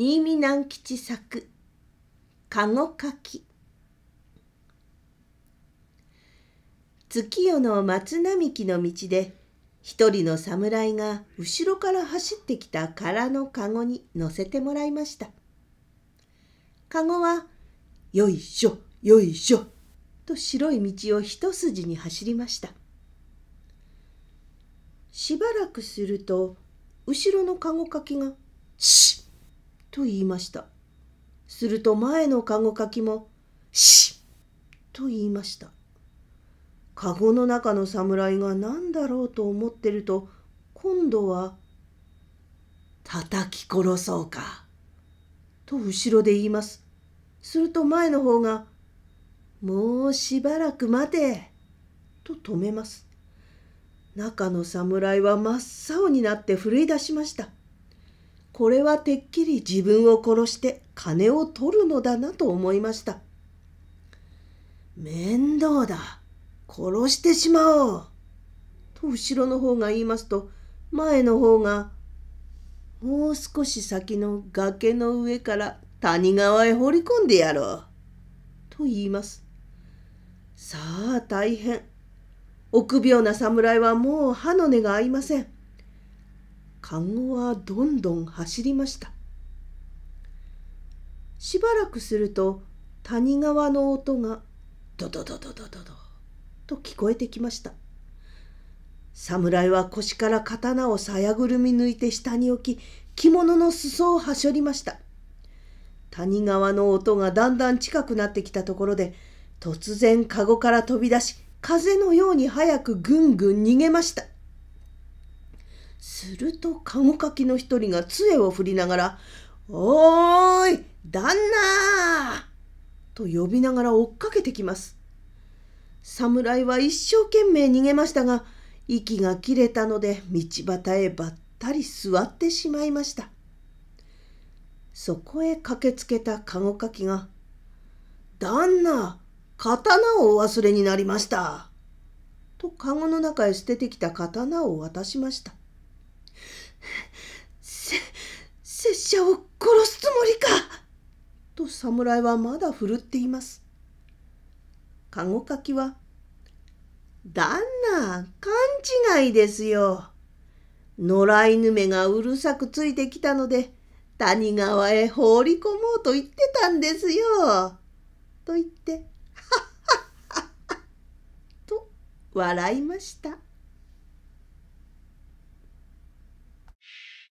新見南吉作籠かき月夜の松並木の道で一人の侍が後ろから走ってきた空の籠に乗せてもらいました。籠はよいしょよいしょと白い道を一筋に走りました。しばらくすると後ろの籠かきが「シッと言いました。すると前のかごかきも、しと言いました。かごの中の侍が何だろうと思ってると、今度は、叩き殺そうか。と後ろで言います。すると前の方が、もうしばらく待て。と止めます。中の侍は真っ青になって震え出しました。これはてっきり自分を殺して金を取るのだなと思いました。面倒だ。殺してしまおう。と後ろの方が言いますと、前の方が、もう少し先の崖の上から谷川へ放り込んでやろう。と言います。さあ大変。臆病な侍はもう歯の根が合いません。カゴはどんどん走りましたしばらくすると谷川の音がドドドドドドドと聞こえてきました侍は腰から刀をさやぐるみ抜いて下に置き着物の裾をはしょりました谷川の音がだんだん近くなってきたところで突然カゴから飛び出し風のように早くぐんぐん逃げましたすると籠かきの一人が杖を振りながら「おーい旦那!」と呼びながら追っかけてきます。侍は一生懸命逃げましたが息が切れたので道端へばったり座ってしまいました。そこへ駆けつけた籠かきが「旦那刀をお忘れになりました」と籠の中へ捨ててきた刀を渡しました。せ、拙者を殺すつもりかと侍はまだ振るっています。籠かきは、旦那、勘違いですよ。野良犬めがうるさくついてきたので、谷川へ放り込もうと言ってたんですよ。と言って、はっはっはっは、と笑いました。